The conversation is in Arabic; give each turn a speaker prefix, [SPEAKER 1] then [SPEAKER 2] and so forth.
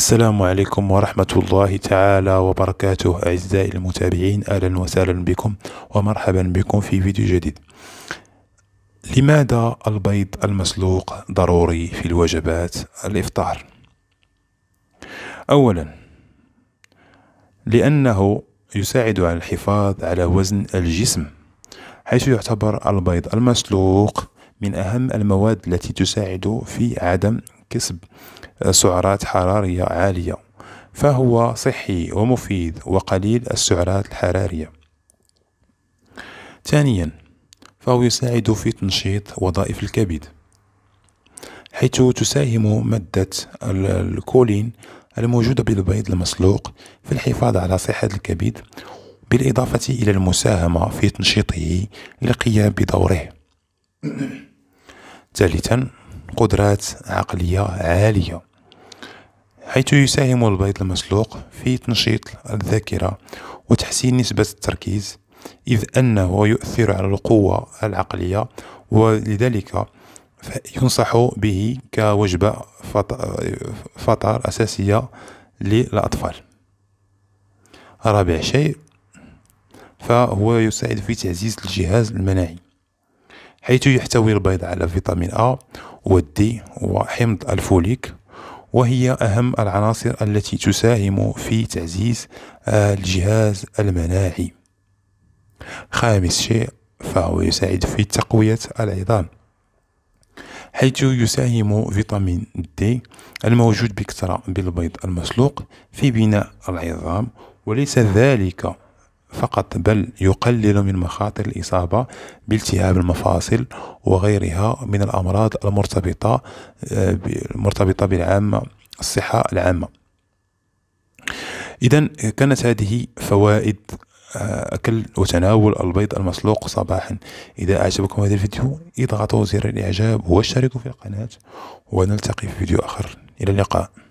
[SPEAKER 1] السلام عليكم ورحمة الله تعالى وبركاته أعزائي المتابعين أهلا وسهلا بكم ومرحبا بكم في فيديو جديد لماذا البيض المسلوق ضروري في الوجبات الإفطار؟ أولا لأنه يساعد على الحفاظ على وزن الجسم حيث يعتبر البيض المسلوق من أهم المواد التي تساعد في عدم كسب سعرات حرارية عالية فهو صحي ومفيد وقليل السعرات الحرارية ثانيا فهو يساعد في تنشيط وظائف الكبد حيث تساهم مادة الكولين الموجودة بالبيض المسلوق في الحفاظ على صحة الكبد بالإضافة إلى المساهمة في تنشيطه للقيام بدوره ثالثا قدرات عقلية عالية حيث يساهم البيض المسلوق في تنشيط الذاكرة وتحسين نسبة التركيز إذ أنه يؤثر على القوة العقلية ولذلك ينصح به كوجبة فطار أساسية للأطفال رابع شيء فهو يساعد في تعزيز الجهاز المناعي حيث يحتوي البيض على فيتامين أ والدي وحمض الفوليك وهي أهم العناصر التي تساهم في تعزيز الجهاز المناعي خامس شيء فهو يساعد في تقوية العظام حيث يساهم فيتامين دي الموجود بكثرة بالبيض المسلوق في بناء العظام وليس ذلك فقط بل يقلل من مخاطر الإصابة بالتهاب المفاصل وغيرها من الأمراض المرتبطة المرتبطة آه، بالعامة الصحة العامة إذا كانت هذه فوائد آه، أكل وتناول البيض المسلوق صباحا إذا أعجبكم هذا الفيديو اضغطوا زر الإعجاب واشتركوا في القناة ونلتقي في فيديو آخر إلى اللقاء